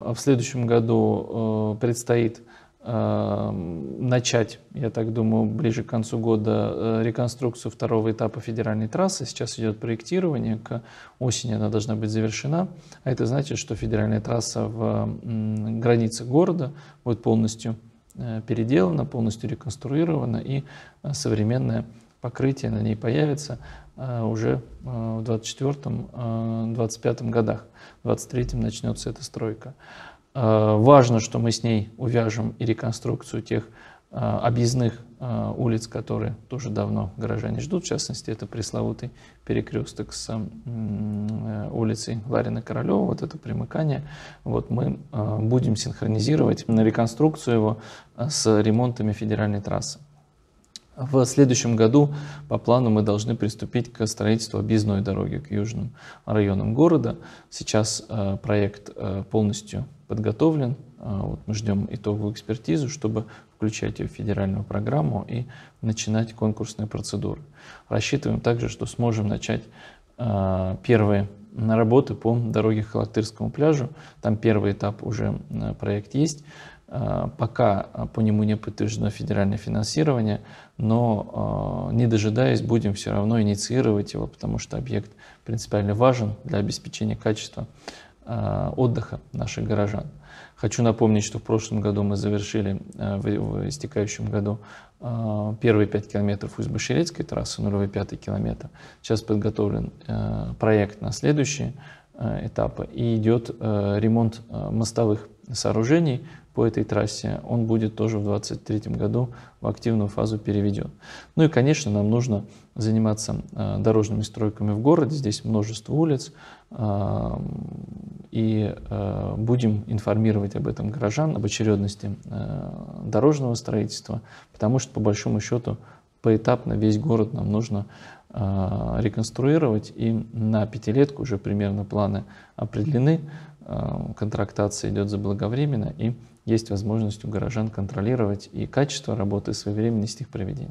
Э, в следующем году э, предстоит э, начать, я так думаю, ближе к концу года реконструкцию второго этапа федеральной трассы. Сейчас идет проектирование, к осени она должна быть завершена. А это значит, что федеральная трасса в границе города будет полностью переделана, полностью реконструирована и современная покрытие на ней появится э, уже э, в 24-25 э, годах. В 23 начнется эта стройка. Важно, что мы с ней увяжем и реконструкцию тех объездных улиц, которые тоже давно горожане ждут. В частности, это пресловутый перекресток с улицей Ларина Королева, вот это примыкание. Вот мы будем синхронизировать на реконструкцию его с ремонтами федеральной трассы. В следующем году по плану мы должны приступить к строительству объездной дороги к южным районам города. Сейчас э, проект э, полностью подготовлен. Э, вот мы ждем итоговую экспертизу, чтобы включать ее в федеральную программу и начинать конкурсные процедуры. Рассчитываем также, что сможем начать первые на работы по дороге к Халактырскому пляжу. Там первый этап уже проект есть. А, пока а, по нему не подтверждено федеральное финансирование, но а, не дожидаясь, будем все равно инициировать его, потому что объект принципиально важен для обеспечения качества Э, отдыха наших горожан. Хочу напомнить, что в прошлом году мы завершили, э, в истекающем году, э, первые 5 километров усть трассы, нулевой пятый километр. Сейчас подготовлен проект на следующие этапы и идет ремонт мостовых сооружений по этой трассе, он будет тоже в 2023 году в активную фазу переведен. Ну и, конечно, нам нужно заниматься э, дорожными стройками в городе, здесь множество улиц, и э, будем информировать об этом горожан, об очередности э, дорожного строительства, потому что, по большому счету, поэтапно весь город нам нужно а, реконструировать, и на пятилетку уже примерно планы определены, а, контрактация идет заблаговременно, и есть возможность у горожан контролировать и качество работы, и своевременность их проведения.